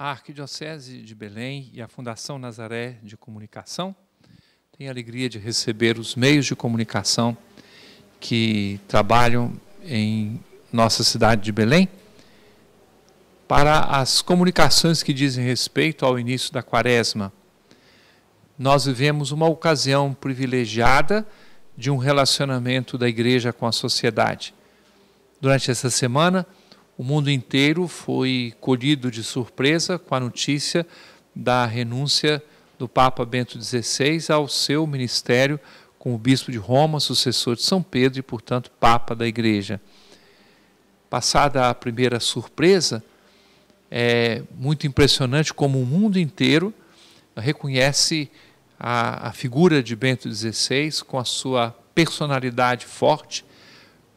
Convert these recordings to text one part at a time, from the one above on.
a Arquidiocese de Belém e a Fundação Nazaré de Comunicação. Tenho a alegria de receber os meios de comunicação que trabalham em nossa cidade de Belém para as comunicações que dizem respeito ao início da quaresma. Nós vivemos uma ocasião privilegiada de um relacionamento da igreja com a sociedade. Durante essa semana, o mundo inteiro foi colhido de surpresa com a notícia da renúncia do Papa Bento XVI ao seu ministério como bispo de Roma, sucessor de São Pedro e, portanto, Papa da Igreja. Passada a primeira surpresa, é muito impressionante como o mundo inteiro reconhece a, a figura de Bento XVI com a sua personalidade forte,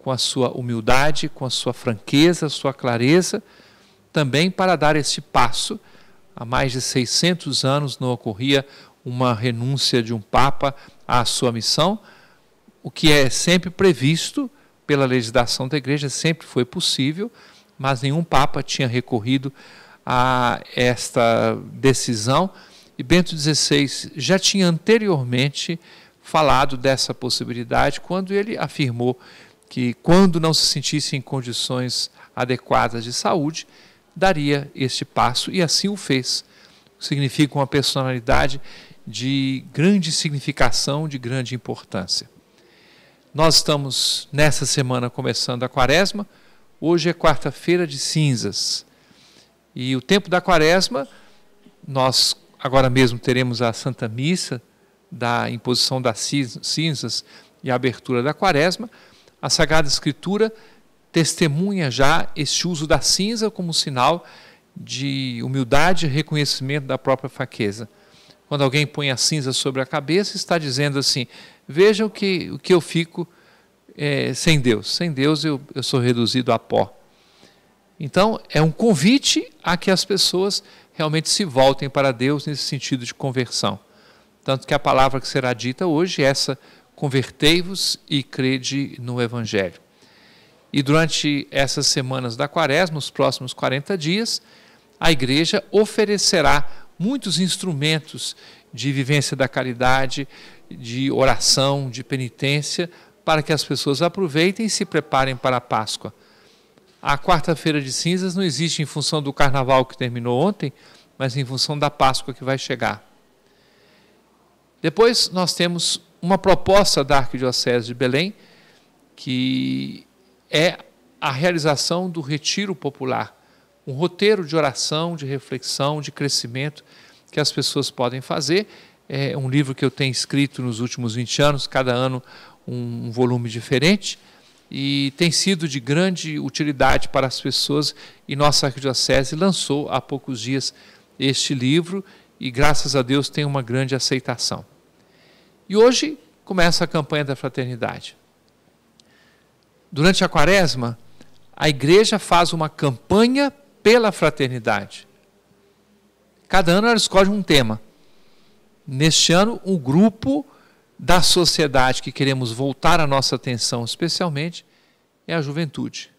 com a sua humildade, com a sua franqueza, a sua clareza, também para dar este passo. Há mais de 600 anos não ocorria uma renúncia de um Papa à sua missão, o que é sempre previsto pela legislação da Igreja, sempre foi possível, mas nenhum Papa tinha recorrido a esta decisão. E Bento XVI já tinha anteriormente falado dessa possibilidade quando ele afirmou que, quando não se sentisse em condições adequadas de saúde, daria este passo e assim o fez. Significa uma personalidade de grande significação, de grande importância. Nós estamos nessa semana começando a quaresma. Hoje é quarta-feira de cinzas. E o tempo da quaresma, nós agora mesmo teremos a Santa Missa da imposição das cinzas e a abertura da quaresma a Sagrada Escritura testemunha já este uso da cinza como sinal de humildade e reconhecimento da própria fraqueza. Quando alguém põe a cinza sobre a cabeça, está dizendo assim: vejam que, o que eu fico é, sem Deus, sem Deus eu, eu sou reduzido a pó. Então, é um convite a que as pessoas realmente se voltem para Deus nesse sentido de conversão. Tanto que a palavra que será dita hoje, essa convertei-vos e crede no Evangelho. E durante essas semanas da quaresma, nos próximos 40 dias, a igreja oferecerá muitos instrumentos de vivência da caridade, de oração, de penitência, para que as pessoas aproveitem e se preparem para a Páscoa. A quarta-feira de cinzas não existe em função do carnaval que terminou ontem, mas em função da Páscoa que vai chegar. Depois nós temos uma proposta da Arquidiocese de Belém, que é a realização do retiro popular, um roteiro de oração, de reflexão, de crescimento que as pessoas podem fazer. É um livro que eu tenho escrito nos últimos 20 anos, cada ano um, volume diferente, e tem sido de grande utilidade para as pessoas. E nossa Arquidiocese lançou há poucos dias este livro, e graças a Deus tem uma grande aceitação. E hoje começa a campanha da fraternidade. Durante a quaresma, a igreja faz uma campanha pela fraternidade. Cada ano ela escolhe um tema. Neste ano, um grupo da sociedade que queremos voltar a nossa atenção especialmente é a juventude.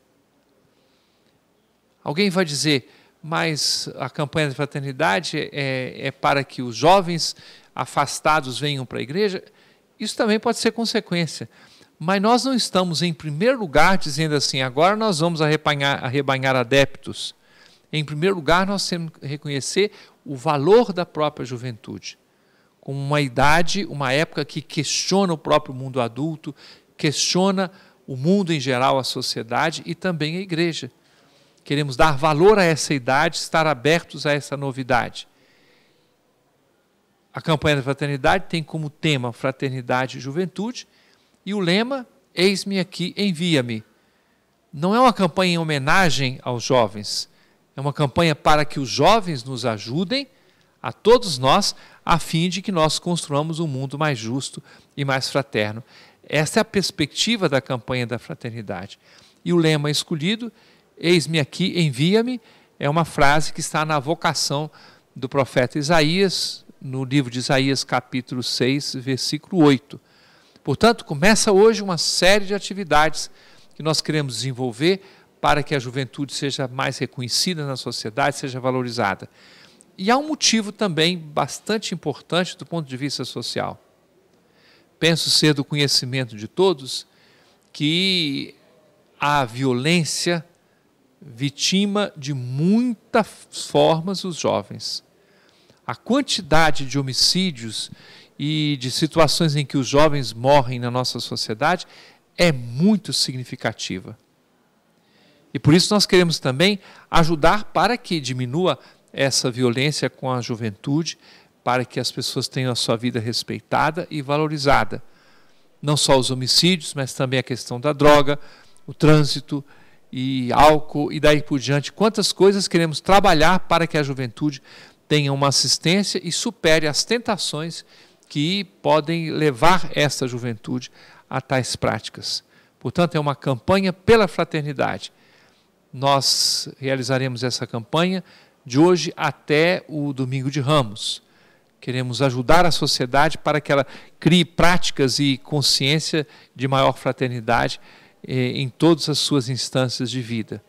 Alguém vai dizer, mas a campanha da fraternidade é, é para que os jovens afastados venham para a igreja, isso também pode ser consequência. Mas nós não estamos, em primeiro lugar, dizendo assim, agora nós vamos arrebanhar, arrebanhar adeptos. Em primeiro lugar, nós temos que reconhecer o valor da própria juventude, como uma idade, uma época que questiona o próprio mundo adulto, questiona o mundo em geral, a sociedade e também a igreja. Queremos dar valor a essa idade, estar abertos a essa novidade. A campanha da fraternidade tem como tema fraternidade e juventude e o lema Eis-me aqui, envia-me. Não é uma campanha em homenagem aos jovens, é uma campanha para que os jovens nos ajudem, a todos nós, a fim de que nós construamos um mundo mais justo e mais fraterno. Essa é a perspectiva da campanha da fraternidade. E o lema escolhido, Eis-me aqui, envia-me, é uma frase que está na vocação do profeta Isaías, no livro de Isaías, capítulo 6, versículo 8. Portanto, começa hoje uma série de atividades que nós queremos desenvolver para que a juventude seja mais reconhecida na sociedade, seja valorizada. E há um motivo também bastante importante do ponto de vista social. Penso ser do conhecimento de todos que a violência vitima de muitas formas os jovens a quantidade de homicídios e de situações em que os jovens morrem na nossa sociedade é muito significativa. E por isso nós queremos também ajudar para que diminua essa violência com a juventude, para que as pessoas tenham a sua vida respeitada e valorizada. Não só os homicídios, mas também a questão da droga, o trânsito e álcool e daí por diante. Quantas coisas queremos trabalhar para que a juventude tenha uma assistência e supere as tentações que podem levar esta juventude a tais práticas. Portanto, é uma campanha pela fraternidade. Nós realizaremos essa campanha de hoje até o domingo de Ramos. Queremos ajudar a sociedade para que ela crie práticas e consciência de maior fraternidade eh, em todas as suas instâncias de vida.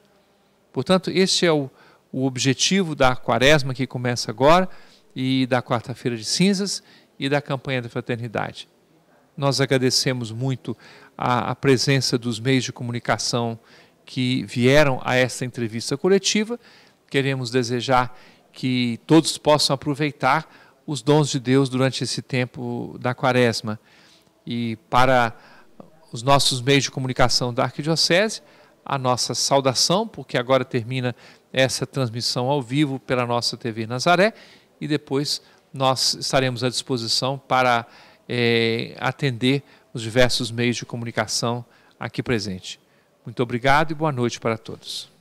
Portanto, este é o o objetivo da quaresma que começa agora e da quarta-feira de cinzas e da campanha da fraternidade. Nós agradecemos muito a, a presença dos meios de comunicação que vieram a esta entrevista coletiva. Queremos desejar que todos possam aproveitar os dons de Deus durante esse tempo da quaresma. E para os nossos meios de comunicação da Arquidiocese, a nossa saudação, porque agora termina essa transmissão ao vivo pela nossa TV Nazaré e depois nós estaremos à disposição para é, atender os diversos meios de comunicação aqui presente. Muito obrigado e boa noite para todos.